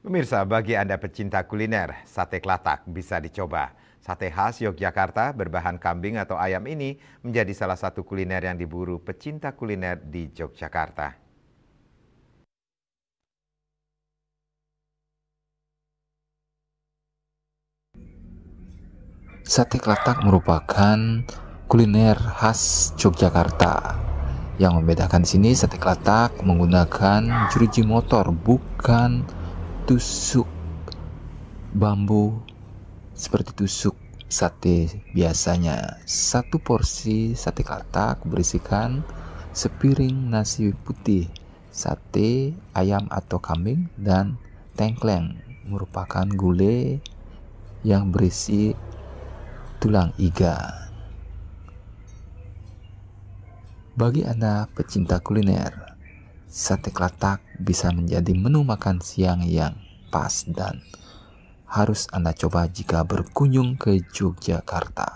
Pemirsa, bagi Anda pecinta kuliner, sate klatak bisa dicoba. Sate khas Yogyakarta berbahan kambing atau ayam ini menjadi salah satu kuliner yang diburu pecinta kuliner di Yogyakarta. Sate klatak merupakan kuliner khas Yogyakarta. Yang membedakan di sini sate klatak menggunakan jeruji motor bukan tusuk bambu seperti tusuk sate biasanya satu porsi sate katak berisikan sepiring nasi putih sate ayam atau kambing dan tengkleng merupakan gulai yang berisi tulang iga bagi Anda pecinta kuliner sate kelatak bisa menjadi menu makan siang yang pas dan harus Anda coba jika berkunjung ke Yogyakarta.